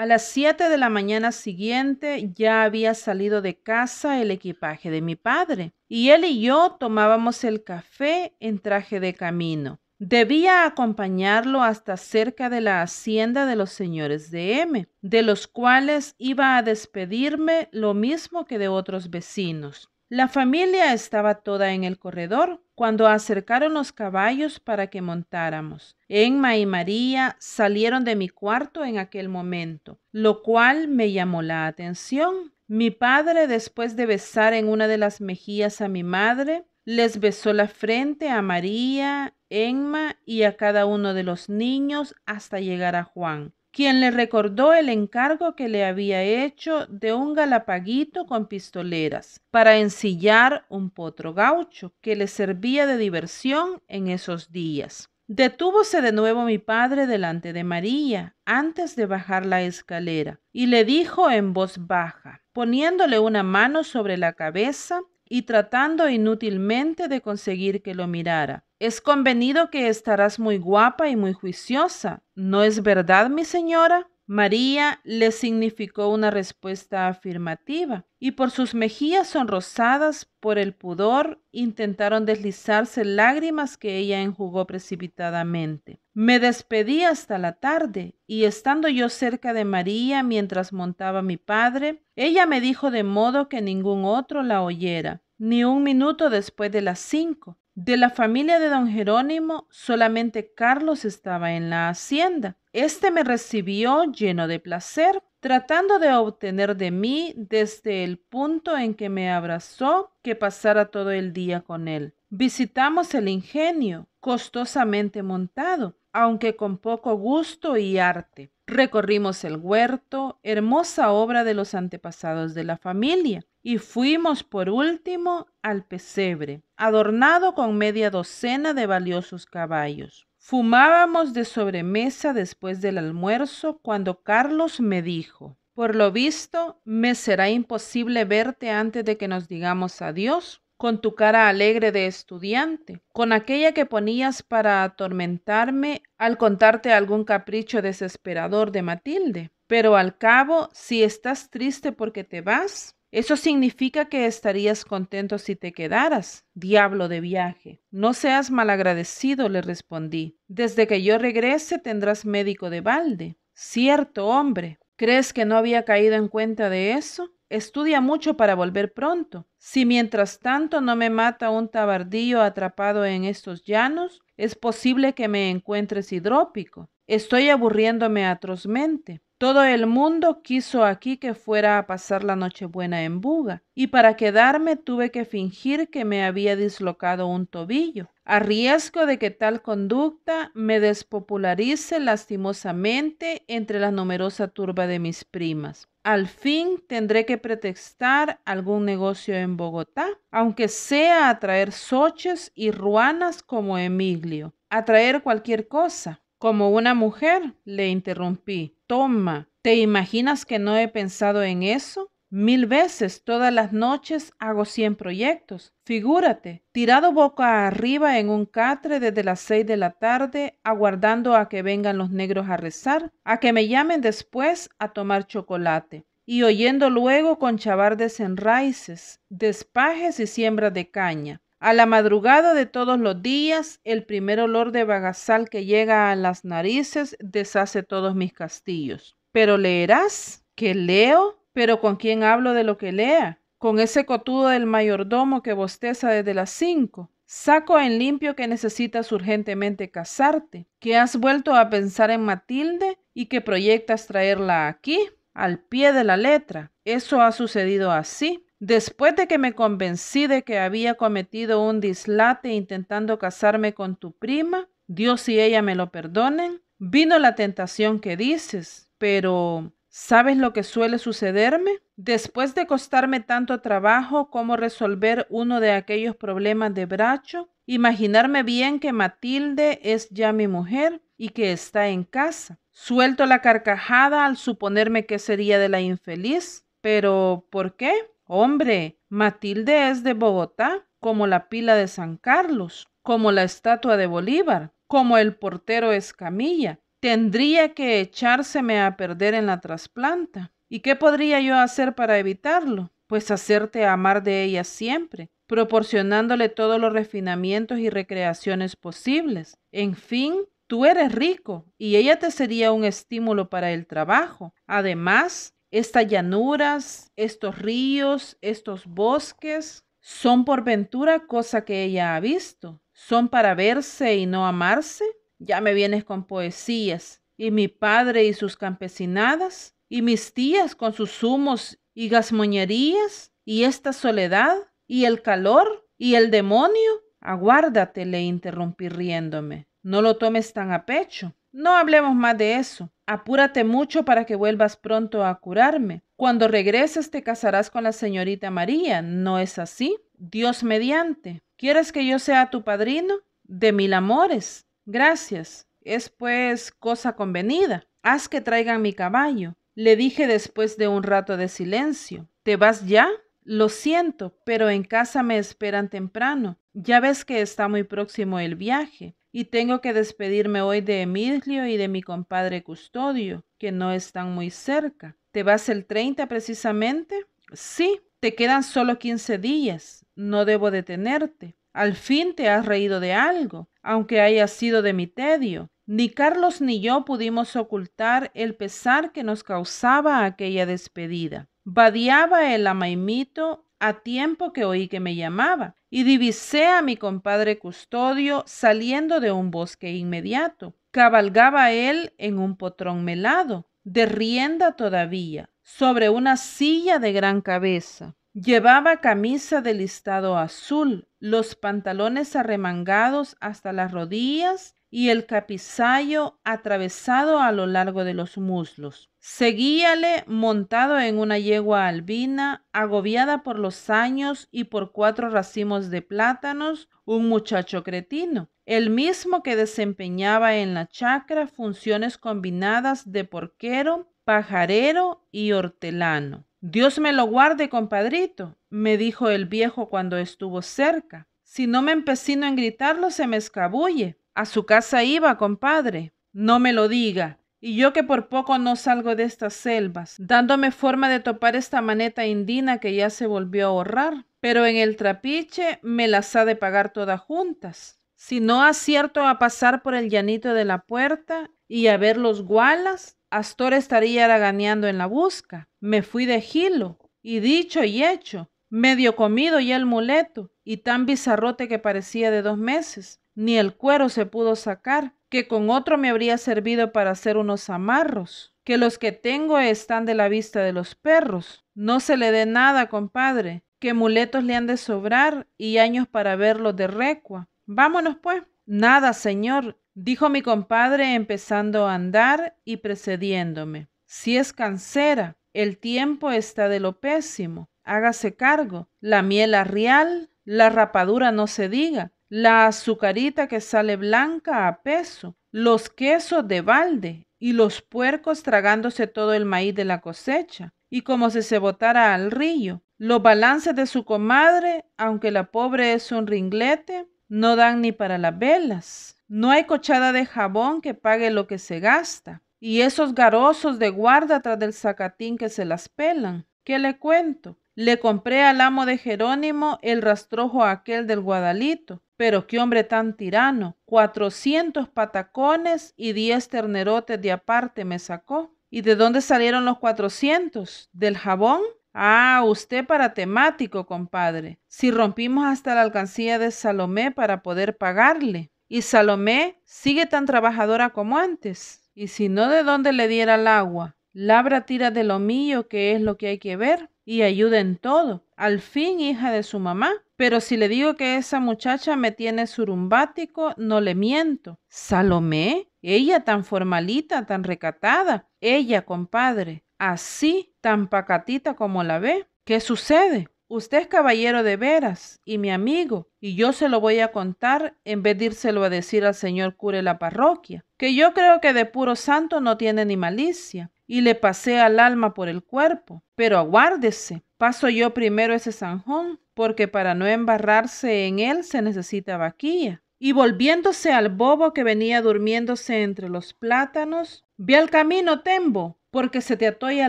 A las siete de la mañana siguiente ya había salido de casa el equipaje de mi padre y él y yo tomábamos el café en traje de camino. Debía acompañarlo hasta cerca de la hacienda de los señores de M, de los cuales iba a despedirme lo mismo que de otros vecinos. La familia estaba toda en el corredor cuando acercaron los caballos para que montáramos. Emma y María salieron de mi cuarto en aquel momento, lo cual me llamó la atención. Mi padre, después de besar en una de las mejillas a mi madre, les besó la frente a María, Emma y a cada uno de los niños hasta llegar a Juan quien le recordó el encargo que le había hecho de un galapaguito con pistoleras para ensillar un potro gaucho que le servía de diversión en esos días. Detúvose de nuevo mi padre delante de María antes de bajar la escalera y le dijo en voz baja, poniéndole una mano sobre la cabeza y tratando inútilmente de conseguir que lo mirara. Es convenido que estarás muy guapa y muy juiciosa. ¿No es verdad, mi señora? María le significó una respuesta afirmativa, y por sus mejillas sonrosadas por el pudor intentaron deslizarse lágrimas que ella enjugó precipitadamente. Me despedí hasta la tarde, y estando yo cerca de María mientras montaba mi padre, ella me dijo de modo que ningún otro la oyera, ni un minuto después de las cinco. De la familia de don Jerónimo, solamente Carlos estaba en la hacienda. Este me recibió lleno de placer, tratando de obtener de mí desde el punto en que me abrazó que pasara todo el día con él. Visitamos el ingenio, costosamente montado, aunque con poco gusto y arte. Recorrimos el huerto, hermosa obra de los antepasados de la familia, y fuimos por último al pesebre, adornado con media docena de valiosos caballos. Fumábamos de sobremesa después del almuerzo cuando Carlos me dijo, por lo visto, me será imposible verte antes de que nos digamos adiós, con tu cara alegre de estudiante, con aquella que ponías para atormentarme al contarte algún capricho desesperador de Matilde. Pero al cabo, si estás triste porque te vas, eso significa que estarías contento si te quedaras, diablo de viaje. No seas malagradecido, le respondí. Desde que yo regrese tendrás médico de balde. Cierto, hombre. ¿Crees que no había caído en cuenta de eso? estudia mucho para volver pronto. Si mientras tanto no me mata un tabardillo atrapado en estos llanos, es posible que me encuentres hidrópico. Estoy aburriéndome atrozmente. Todo el mundo quiso aquí que fuera a pasar la Nochebuena en Buga, y para quedarme tuve que fingir que me había dislocado un tobillo, a riesgo de que tal conducta me despopularice lastimosamente entre la numerosa turba de mis primas. Al fin tendré que pretextar algún negocio en Bogotá, aunque sea atraer soches y ruanas como Emilio, atraer cualquier cosa. Como una mujer, le interrumpí. Toma, ¿te imaginas que no he pensado en eso? Mil veces todas las noches hago cien proyectos. Figúrate, tirado boca arriba en un catre desde las seis de la tarde, aguardando a que vengan los negros a rezar, a que me llamen después a tomar chocolate, y oyendo luego con chavar en raíces, despajes y siembra de caña, a la madrugada de todos los días, el primer olor de bagasal que llega a las narices deshace todos mis castillos. Pero leerás que leo, pero con quién hablo de lo que lea. Con ese cotudo del mayordomo que bosteza desde las cinco. Saco en limpio que necesitas urgentemente casarte, que has vuelto a pensar en Matilde y que proyectas traerla aquí, al pie de la letra. Eso ha sucedido así. Después de que me convencí de que había cometido un dislate intentando casarme con tu prima, Dios y ella me lo perdonen, vino la tentación que dices, pero ¿sabes lo que suele sucederme? Después de costarme tanto trabajo como resolver uno de aquellos problemas de bracho, imaginarme bien que Matilde es ya mi mujer y que está en casa. Suelto la carcajada al suponerme que sería de la infeliz, pero ¿por qué? Hombre, Matilde es de Bogotá, como la pila de San Carlos, como la estatua de Bolívar, como el portero Escamilla. Tendría que echárseme a perder en la trasplanta. ¿Y qué podría yo hacer para evitarlo? Pues hacerte amar de ella siempre, proporcionándole todos los refinamientos y recreaciones posibles. En fin, tú eres rico y ella te sería un estímulo para el trabajo. Además, estas llanuras, estos ríos, estos bosques, son por ventura cosa que ella ha visto. ¿Son para verse y no amarse? Ya me vienes con poesías. ¿Y mi padre y sus campesinadas? ¿Y mis tías con sus humos y gasmoñerías? ¿Y esta soledad? ¿Y el calor? ¿Y el demonio? Aguárdate, le interrumpí riéndome. No lo tomes tan a pecho. No hablemos más de eso. Apúrate mucho para que vuelvas pronto a curarme. Cuando regreses te casarás con la señorita María, ¿no es así? Dios mediante. ¿Quieres que yo sea tu padrino? De mil amores. Gracias. Es pues cosa convenida. Haz que traigan mi caballo. Le dije después de un rato de silencio. ¿Te vas ya? Lo siento, pero en casa me esperan temprano. Ya ves que está muy próximo el viaje. Y tengo que despedirme hoy de Emilio y de mi compadre Custodio, que no están muy cerca. ¿Te vas el 30 precisamente? Sí, te quedan solo 15 días. No debo detenerte. Al fin te has reído de algo, aunque haya sido de mi tedio. Ni Carlos ni yo pudimos ocultar el pesar que nos causaba aquella despedida. Badeaba el amaimito a tiempo que oí que me llamaba, y divisé a mi compadre custodio saliendo de un bosque inmediato. Cabalgaba él en un potrón melado, de rienda todavía, sobre una silla de gran cabeza. Llevaba camisa de listado azul, los pantalones arremangados hasta las rodillas y el capizayo atravesado a lo largo de los muslos. Seguíale montado en una yegua albina, agobiada por los años y por cuatro racimos de plátanos, un muchacho cretino, el mismo que desempeñaba en la chacra funciones combinadas de porquero, pajarero y hortelano. Dios me lo guarde, compadrito, me dijo el viejo cuando estuvo cerca. Si no me empecino en gritarlo, se me escabulle. A su casa iba, compadre. No me lo diga. Y yo que por poco no salgo de estas selvas, dándome forma de topar esta maneta indina que ya se volvió a ahorrar, pero en el trapiche me las ha de pagar todas juntas. Si no acierto a pasar por el llanito de la puerta y a ver los gualas, Astor estaría araganeando en la busca. Me fui de gilo, y dicho y hecho, medio comido y el muleto, y tan bizarrote que parecía de dos meses ni el cuero se pudo sacar, que con otro me habría servido para hacer unos amarros, que los que tengo están de la vista de los perros. No se le dé nada, compadre, que muletos le han de sobrar y años para verlos de recua. Vámonos, pues. Nada, señor, dijo mi compadre empezando a andar y precediéndome. Si es cancera el tiempo está de lo pésimo. Hágase cargo. La miel arrial, la rapadura no se diga la azucarita que sale blanca a peso, los quesos de balde y los puercos tragándose todo el maíz de la cosecha, y como si se botara al río. Los balances de su comadre, aunque la pobre es un ringlete, no dan ni para las velas. No hay cochada de jabón que pague lo que se gasta. Y esos garozos de guarda tras del zacatín que se las pelan. ¿Qué le cuento? Le compré al amo de Jerónimo el rastrojo aquel del Guadalito. Pero qué hombre tan tirano. Cuatrocientos patacones y diez ternerotes de aparte me sacó. ¿Y de dónde salieron los cuatrocientos? ¿Del jabón? Ah, usted para temático, compadre. Si rompimos hasta la alcancía de Salomé para poder pagarle. Y Salomé sigue tan trabajadora como antes. Y si no, ¿de dónde le diera el agua? Labra tira de lo mío que es lo que hay que ver y ayuda en todo. Al fin, hija de su mamá. Pero si le digo que esa muchacha me tiene surumbático, no le miento. Salomé, ella tan formalita, tan recatada. Ella, compadre, así, tan pacatita como la ve. ¿Qué sucede? Usted es caballero de veras y mi amigo, y yo se lo voy a contar en vez de írselo a decir al señor cura de la parroquia, que yo creo que de puro santo no tiene ni malicia y le pasé al alma por el cuerpo. Pero aguárdese, paso yo primero ese zanjón, porque para no embarrarse en él se necesita vaquilla. Y volviéndose al bobo que venía durmiéndose entre los plátanos, ve al camino, Tembo, porque se te atoya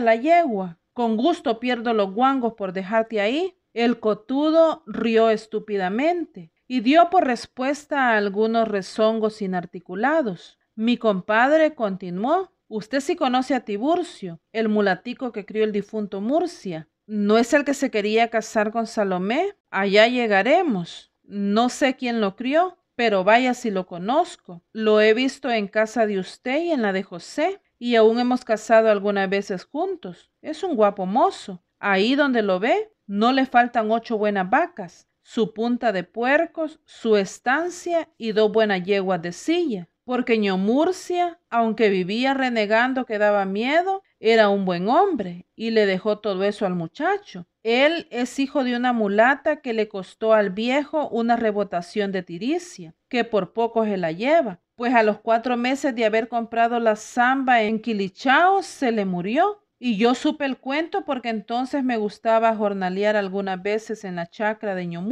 la yegua. Con gusto pierdo los guangos por dejarte ahí. El cotudo rió estúpidamente y dio por respuesta algunos rezongos inarticulados. Mi compadre continuó Usted sí conoce a Tiburcio, el mulatico que crió el difunto Murcia. ¿No es el que se quería casar con Salomé? Allá llegaremos. No sé quién lo crió, pero vaya si lo conozco. Lo he visto en casa de usted y en la de José, y aún hemos casado algunas veces juntos. Es un guapo mozo. Ahí donde lo ve, no le faltan ocho buenas vacas, su punta de puercos, su estancia y dos buenas yeguas de silla porque Ñomurcia, aunque vivía renegando que daba miedo, era un buen hombre y le dejó todo eso al muchacho. Él es hijo de una mulata que le costó al viejo una rebotación de tiricia, que por poco se la lleva, pues a los cuatro meses de haber comprado la zamba en Quilichao se le murió. Y yo supe el cuento porque entonces me gustaba jornalear algunas veces en la chacra de ño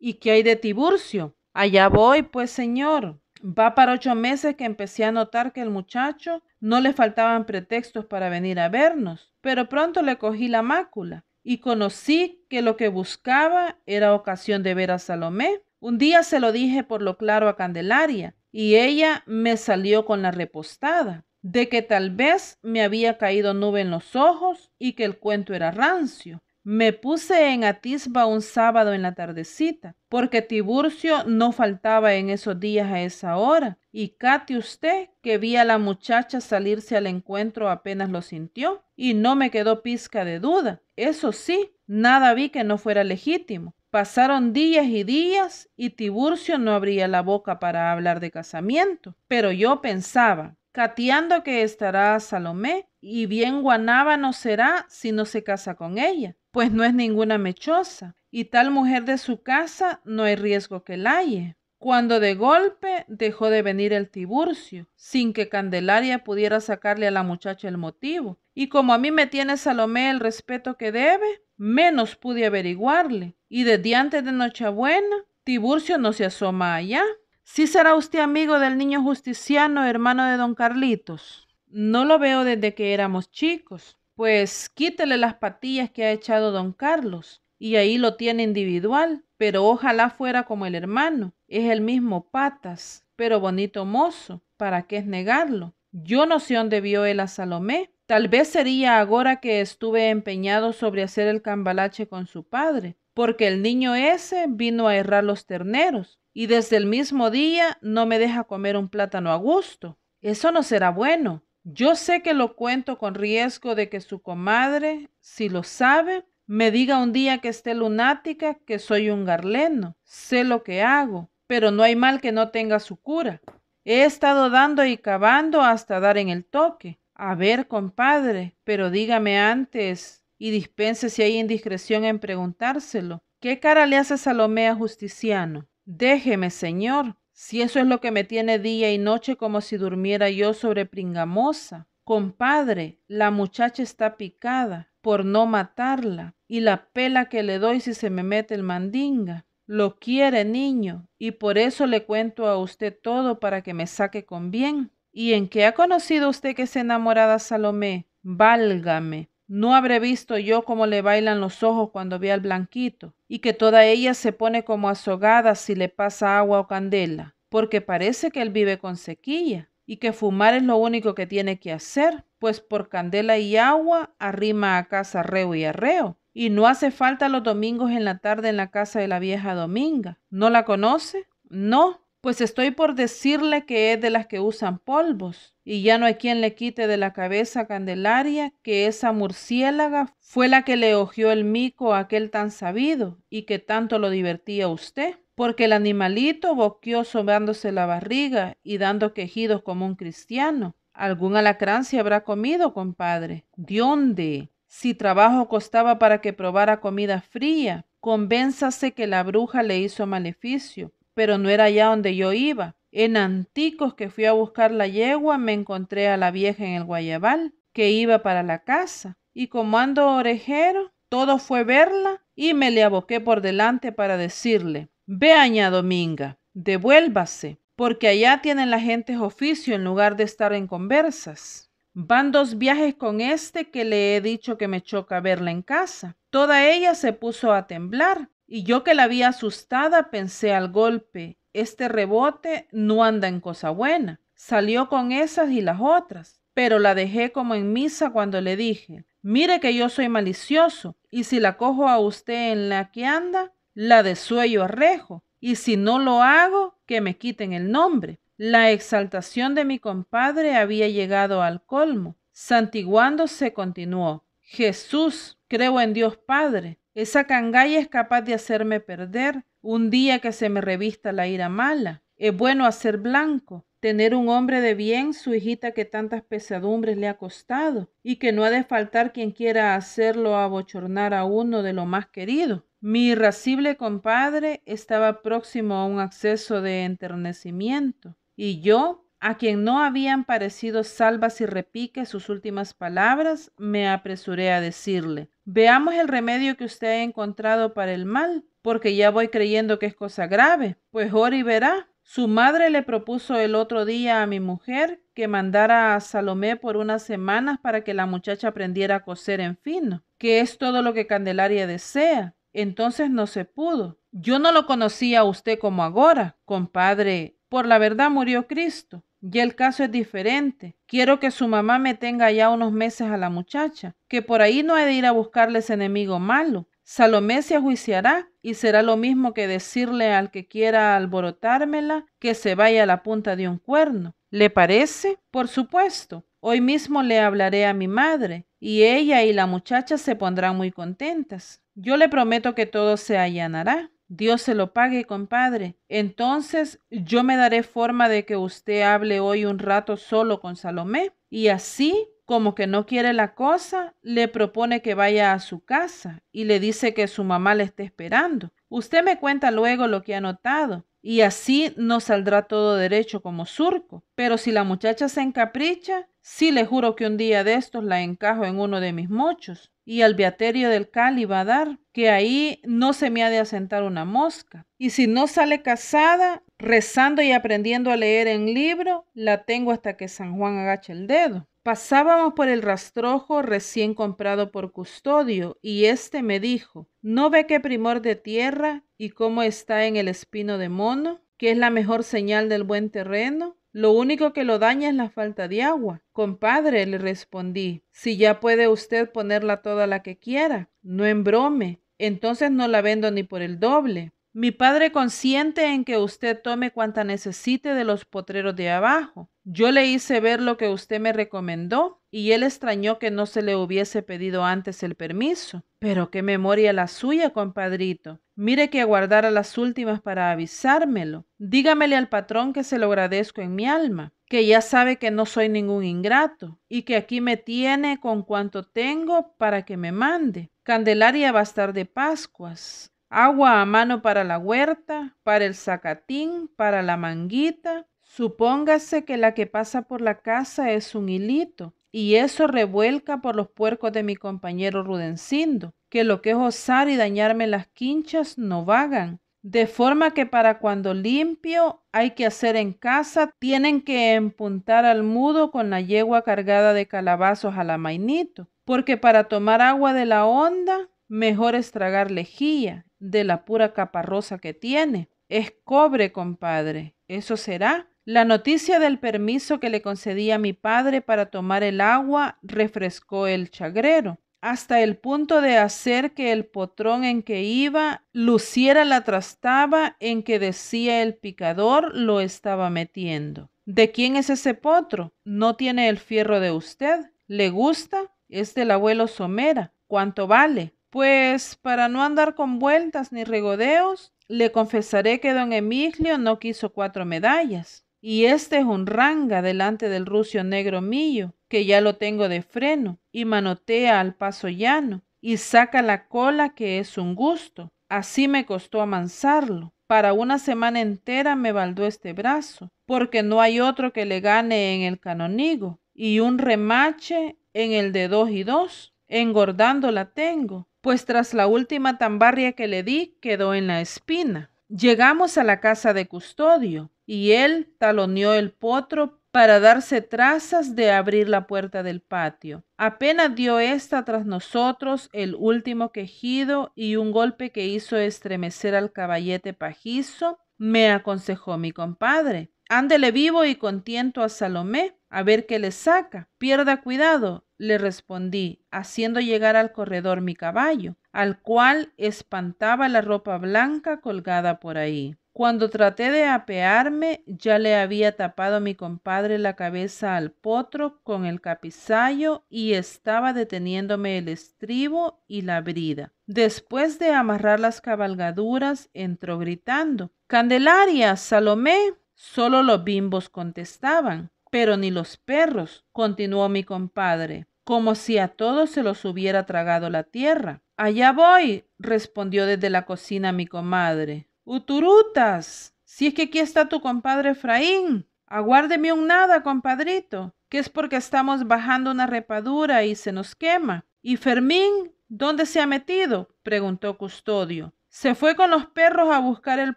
¿Y qué hay de Tiburcio? Allá voy, pues, señor. Va para ocho meses que empecé a notar que el muchacho no le faltaban pretextos para venir a vernos, pero pronto le cogí la mácula y conocí que lo que buscaba era ocasión de ver a Salomé. Un día se lo dije por lo claro a Candelaria y ella me salió con la repostada de que tal vez me había caído nube en los ojos y que el cuento era rancio. Me puse en Atisba un sábado en la tardecita, porque Tiburcio no faltaba en esos días a esa hora, y Cate usted, que vi a la muchacha salirse al encuentro apenas lo sintió, y no me quedó pizca de duda. Eso sí, nada vi que no fuera legítimo. Pasaron días y días y Tiburcio no abría la boca para hablar de casamiento, pero yo pensaba, cateando que estará Salomé, y bien no será si no se casa con ella, pues no es ninguna mechosa, y tal mujer de su casa no hay riesgo que la halle. Cuando de golpe dejó de venir el Tiburcio, sin que Candelaria pudiera sacarle a la muchacha el motivo, y como a mí me tiene Salomé el respeto que debe, menos pude averiguarle, y desde antes de Nochebuena, Tiburcio no se asoma allá. ¿Sí será usted amigo del niño justiciano, hermano de don Carlitos? No lo veo desde que éramos chicos. Pues quítele las patillas que ha echado don Carlos y ahí lo tiene individual, pero ojalá fuera como el hermano. Es el mismo patas, pero bonito mozo. ¿Para qué es negarlo? Yo no sé dónde vio él a Salomé. Tal vez sería ahora que estuve empeñado sobre hacer el cambalache con su padre, porque el niño ese vino a errar los terneros y desde el mismo día no me deja comer un plátano a gusto. Eso no será bueno. Yo sé que lo cuento con riesgo de que su comadre, si lo sabe, me diga un día que esté lunática que soy un garleno. Sé lo que hago, pero no hay mal que no tenga su cura. He estado dando y cavando hasta dar en el toque. A ver, compadre, pero dígame antes y dispense si hay indiscreción en preguntárselo. ¿Qué cara le hace Salomé a Justiciano? Déjeme, señor, si eso es lo que me tiene día y noche como si durmiera yo sobre pringamosa. Compadre, la muchacha está picada por no matarla y la pela que le doy si se me mete el mandinga. Lo quiere, niño, y por eso le cuento a usted todo para que me saque con bien. ¿Y en qué ha conocido usted que es enamorada Salomé? Válgame, no habré visto yo cómo le bailan los ojos cuando ve al blanquito, y que toda ella se pone como azogada si le pasa agua o candela, porque parece que él vive con sequía, y que fumar es lo único que tiene que hacer, pues por candela y agua arrima a casa reo y arreo, y no hace falta los domingos en la tarde en la casa de la vieja Dominga. ¿No la conoce? No, pues estoy por decirle que es de las que usan polvos, y ya no hay quien le quite de la cabeza a Candelaria que esa murciélaga fue la que le ojió el mico a aquel tan sabido y que tanto lo divertía usted, porque el animalito boqueó sobrándose la barriga y dando quejidos como un cristiano. Algún alacrán se habrá comido, compadre. ¿De dónde? Si trabajo costaba para que probara comida fría, convénzase que la bruja le hizo maleficio pero no era allá donde yo iba. En Anticos, que fui a buscar la yegua, me encontré a la vieja en el guayabal, que iba para la casa, y como ando orejero, todo fue verla y me le aboqué por delante para decirle, ve aña Dominga, devuélvase, porque allá tienen la gente oficio en lugar de estar en conversas. Van dos viajes con este que le he dicho que me choca verla en casa. Toda ella se puso a temblar y yo que la vi asustada pensé al golpe, este rebote no anda en cosa buena. Salió con esas y las otras, pero la dejé como en misa cuando le dije, mire que yo soy malicioso, y si la cojo a usted en la que anda, la desuello a rejo. y si no lo hago, que me quiten el nombre. La exaltación de mi compadre había llegado al colmo. Santiguándose continuó, Jesús, creo en Dios Padre, esa cangaya es capaz de hacerme perder un día que se me revista la ira mala. Es bueno hacer blanco, tener un hombre de bien, su hijita que tantas pesadumbres le ha costado, y que no ha de faltar quien quiera hacerlo abochornar a uno de lo más querido. Mi irascible compadre estaba próximo a un acceso de enternecimiento, y yo, a quien no habían parecido salvas y repiques sus últimas palabras, me apresuré a decirle Veamos el remedio que usted ha encontrado para el mal, porque ya voy creyendo que es cosa grave. Pues ora verá. Su madre le propuso el otro día a mi mujer que mandara a Salomé por unas semanas para que la muchacha aprendiera a coser en fino, que es todo lo que Candelaria desea. Entonces no se pudo. Yo no lo conocía a usted como ahora, compadre. Por la verdad murió Cristo. Ya el caso es diferente. Quiero que su mamá me tenga ya unos meses a la muchacha, que por ahí no he de ir a buscarle enemigo malo. Salomé se ajuiciará y será lo mismo que decirle al que quiera alborotármela que se vaya a la punta de un cuerno. ¿Le parece? Por supuesto. Hoy mismo le hablaré a mi madre y ella y la muchacha se pondrán muy contentas. Yo le prometo que todo se allanará. Dios se lo pague, compadre. Entonces yo me daré forma de que usted hable hoy un rato solo con Salomé. Y así, como que no quiere la cosa, le propone que vaya a su casa y le dice que su mamá le está esperando. Usted me cuenta luego lo que ha notado y así no saldrá todo derecho como surco. Pero si la muchacha se encapricha, sí le juro que un día de estos la encajo en uno de mis mochos y al beaterio del Cali va a dar, que ahí no se me ha de asentar una mosca. Y si no sale casada, rezando y aprendiendo a leer en libro, la tengo hasta que San Juan agache el dedo. Pasábamos por el rastrojo recién comprado por custodio, y éste me dijo, ¿no ve qué primor de tierra y cómo está en el espino de mono, que es la mejor señal del buen terreno? Lo único que lo daña es la falta de agua. Compadre, le respondí, si ya puede usted ponerla toda la que quiera, no embrome, entonces no la vendo ni por el doble. Mi padre consiente en que usted tome cuanta necesite de los potreros de abajo. Yo le hice ver lo que usted me recomendó y él extrañó que no se le hubiese pedido antes el permiso. Pero qué memoria la suya, compadrito. Mire que aguardara las últimas para avisármelo. Dígamele al patrón que se lo agradezco en mi alma, que ya sabe que no soy ningún ingrato y que aquí me tiene con cuanto tengo para que me mande. Candelaria va a de Pascuas. Agua a mano para la huerta, para el zacatín, para la manguita. Supóngase que la que pasa por la casa es un hilito, y eso revuelca por los puercos de mi compañero Rudencindo que lo que es osar y dañarme las quinchas no vagan. De forma que para cuando limpio hay que hacer en casa, tienen que empuntar al mudo con la yegua cargada de calabazos a la mainito, porque para tomar agua de la onda, mejor estragar lejía de la pura caparrosa que tiene. Es cobre, compadre, eso será. La noticia del permiso que le concedía mi padre para tomar el agua refrescó el chagrero hasta el punto de hacer que el potrón en que iba luciera la trastaba en que decía el picador lo estaba metiendo. ¿De quién es ese potro? ¿No tiene el fierro de usted? ¿Le gusta? Es del abuelo Somera. ¿Cuánto vale? Pues para no andar con vueltas ni regodeos, le confesaré que don Emilio no quiso cuatro medallas. Y este es un ranga delante del rucio negro millo, que ya lo tengo de freno, y manotea al paso llano, y saca la cola que es un gusto. Así me costó amansarlo. Para una semana entera me baldó este brazo, porque no hay otro que le gane en el canonigo, y un remache en el de dos y dos. Engordando la tengo, pues tras la última tambarria que le di quedó en la espina. Llegamos a la casa de custodio, y él taloneó el potro para darse trazas de abrir la puerta del patio. Apenas dio ésta tras nosotros el último quejido y un golpe que hizo estremecer al caballete pajizo, me aconsejó mi compadre. Ándele vivo y contiento a Salomé, a ver qué le saca. Pierda cuidado, le respondí, haciendo llegar al corredor mi caballo, al cual espantaba la ropa blanca colgada por ahí. Cuando traté de apearme, ya le había tapado mi compadre la cabeza al potro con el capizallo y estaba deteniéndome el estribo y la brida. Después de amarrar las cabalgaduras, entró gritando: Candelaria, Salomé. Solo los bimbos contestaban, pero ni los perros, continuó mi compadre, como si a todos se los hubiera tragado la tierra. Allá voy, respondió desde la cocina mi comadre. Uturutas, si es que aquí está tu compadre Efraín. Aguárdeme un nada, compadrito, que es porque estamos bajando una repadura y se nos quema. ¿Y Fermín dónde se ha metido? preguntó Custodio. Se fue con los perros a buscar el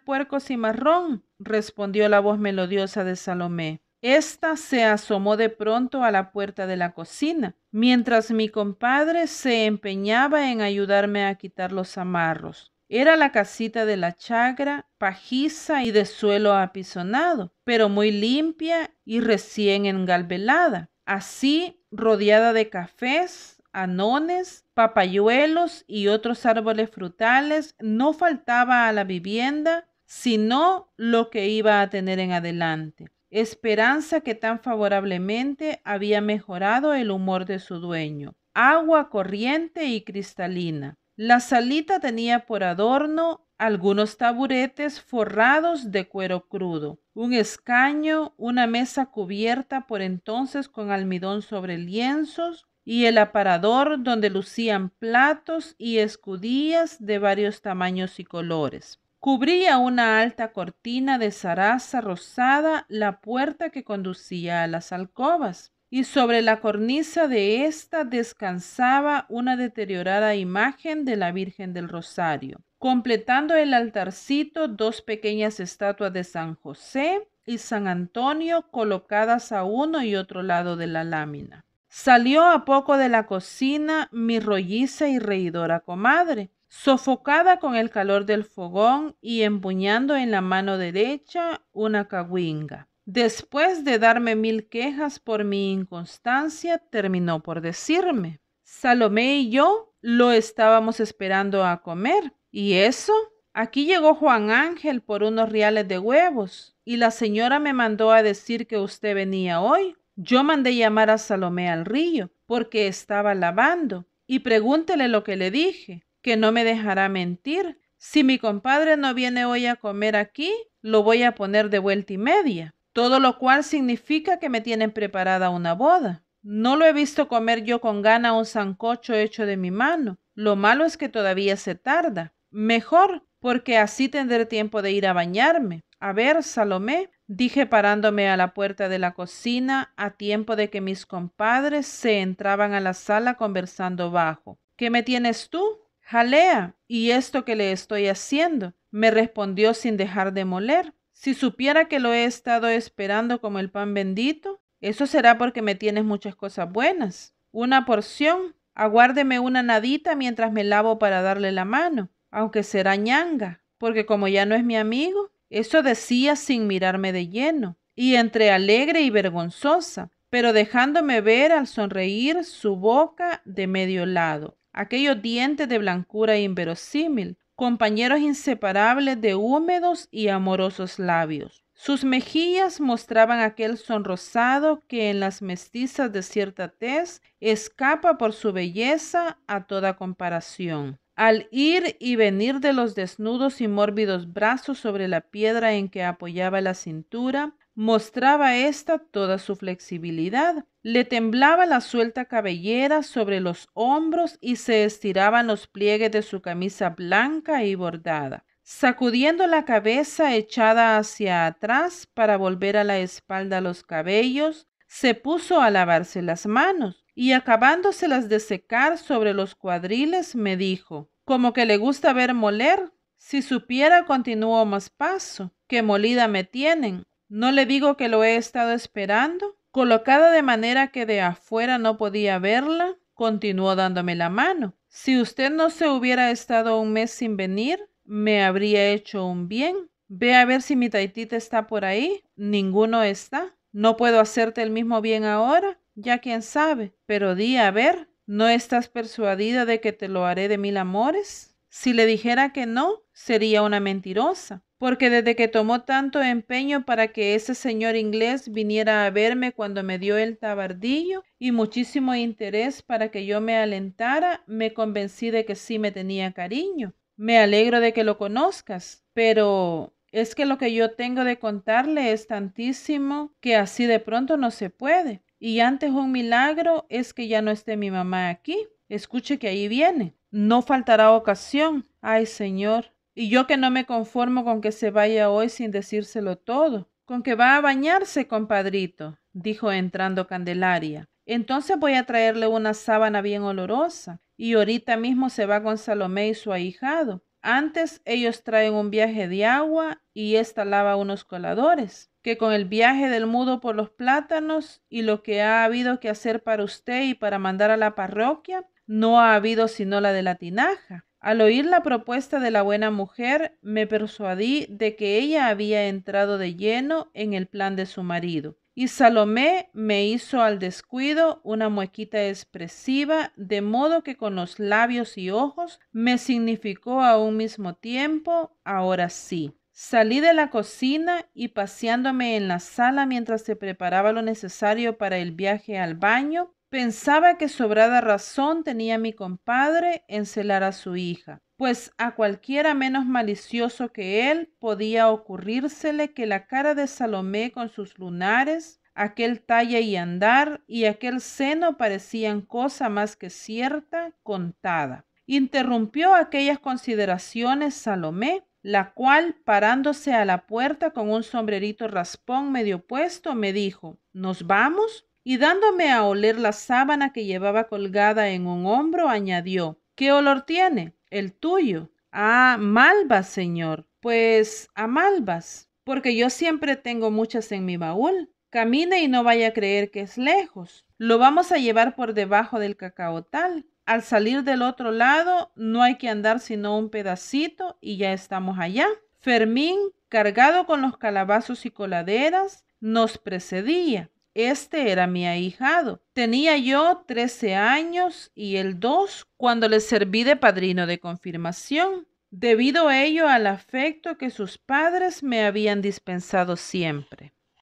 puerco cimarrón, respondió la voz melodiosa de Salomé. Esta se asomó de pronto a la puerta de la cocina, mientras mi compadre se empeñaba en ayudarme a quitar los amarros. Era la casita de la chagra, pajiza y de suelo apisonado, pero muy limpia y recién engalbelada. Así, rodeada de cafés, anones, papayuelos y otros árboles frutales, no faltaba a la vivienda, sino lo que iba a tener en adelante. Esperanza que tan favorablemente había mejorado el humor de su dueño. Agua corriente y cristalina. La salita tenía por adorno algunos taburetes forrados de cuero crudo, un escaño, una mesa cubierta por entonces con almidón sobre lienzos y el aparador donde lucían platos y escudillas de varios tamaños y colores. Cubría una alta cortina de saraza rosada la puerta que conducía a las alcobas y sobre la cornisa de ésta descansaba una deteriorada imagen de la Virgen del Rosario. Completando el altarcito, dos pequeñas estatuas de San José y San Antonio colocadas a uno y otro lado de la lámina. Salió a poco de la cocina mi rolliza y reidora comadre, sofocada con el calor del fogón y empuñando en la mano derecha una caguinga. Después de darme mil quejas por mi inconstancia, terminó por decirme, Salomé y yo lo estábamos esperando a comer. ¿Y eso? Aquí llegó Juan Ángel por unos reales de huevos y la señora me mandó a decir que usted venía hoy. Yo mandé llamar a Salomé al río porque estaba lavando y pregúntele lo que le dije, que no me dejará mentir. Si mi compadre no viene hoy a comer aquí, lo voy a poner de vuelta y media todo lo cual significa que me tienen preparada una boda. No lo he visto comer yo con gana un sancocho hecho de mi mano. Lo malo es que todavía se tarda. Mejor, porque así tendré tiempo de ir a bañarme. A ver, Salomé, dije parándome a la puerta de la cocina a tiempo de que mis compadres se entraban a la sala conversando bajo. ¿Qué me tienes tú? Jalea, y esto que le estoy haciendo, me respondió sin dejar de moler. Si supiera que lo he estado esperando como el pan bendito, eso será porque me tienes muchas cosas buenas. Una porción, aguárdeme una nadita mientras me lavo para darle la mano, aunque será ñanga, porque como ya no es mi amigo, eso decía sin mirarme de lleno, y entre alegre y vergonzosa, pero dejándome ver al sonreír su boca de medio lado, aquellos dientes de blancura inverosímil, compañeros inseparables de húmedos y amorosos labios. Sus mejillas mostraban aquel sonrosado que en las mestizas de cierta tez escapa por su belleza a toda comparación. Al ir y venir de los desnudos y mórbidos brazos sobre la piedra en que apoyaba la cintura, mostraba ésta toda su flexibilidad. Le temblaba la suelta cabellera sobre los hombros y se estiraban los pliegues de su camisa blanca y bordada. Sacudiendo la cabeza echada hacia atrás para volver a la espalda los cabellos, se puso a lavarse las manos y acabándoselas de secar sobre los cuadriles me dijo, como que le gusta ver moler, si supiera, continuó más paso, que molida me tienen, no le digo que lo he estado esperando. Colocada de manera que de afuera no podía verla, continuó dándome la mano. Si usted no se hubiera estado un mes sin venir, me habría hecho un bien. Ve a ver si mi taitita está por ahí. Ninguno está. No puedo hacerte el mismo bien ahora, ya quién sabe. Pero di a ver, ¿no estás persuadida de que te lo haré de mil amores? Si le dijera que no, sería una mentirosa porque desde que tomó tanto empeño para que ese señor inglés viniera a verme cuando me dio el tabardillo y muchísimo interés para que yo me alentara, me convencí de que sí me tenía cariño. Me alegro de que lo conozcas, pero es que lo que yo tengo de contarle es tantísimo que así de pronto no se puede. Y antes un milagro es que ya no esté mi mamá aquí. Escuche que ahí viene. No faltará ocasión. Ay, Señor, y yo que no me conformo con que se vaya hoy sin decírselo todo. Con que va a bañarse, compadrito, dijo entrando Candelaria. Entonces voy a traerle una sábana bien olorosa y ahorita mismo se va con Salomé y su ahijado. Antes ellos traen un viaje de agua y esta lava unos coladores, que con el viaje del mudo por los plátanos y lo que ha habido que hacer para usted y para mandar a la parroquia, no ha habido sino la de la tinaja. Al oír la propuesta de la buena mujer, me persuadí de que ella había entrado de lleno en el plan de su marido. Y Salomé me hizo al descuido una muequita expresiva, de modo que con los labios y ojos me significó a un mismo tiempo, ahora sí. Salí de la cocina y paseándome en la sala mientras se preparaba lo necesario para el viaje al baño, Pensaba que sobrada razón tenía mi compadre en celar a su hija, pues a cualquiera menos malicioso que él podía ocurrírsele que la cara de Salomé con sus lunares, aquel talle y andar y aquel seno parecían cosa más que cierta, contada. Interrumpió aquellas consideraciones Salomé, la cual, parándose a la puerta con un sombrerito raspón medio puesto, me dijo, ¿Nos vamos? y dándome a oler la sábana que llevaba colgada en un hombro, añadió, ¿Qué olor tiene? El tuyo. Ah, malvas, señor. Pues a malvas, porque yo siempre tengo muchas en mi baúl. Camine y no vaya a creer que es lejos. Lo vamos a llevar por debajo del cacaotal. Al salir del otro lado, no hay que andar sino un pedacito y ya estamos allá. Fermín, cargado con los calabazos y coladeras, nos precedía. Este era mi ahijado. Tenía yo 13 años y el dos cuando le serví de padrino de confirmación, debido ello al afecto que sus padres me habían dispensado siempre.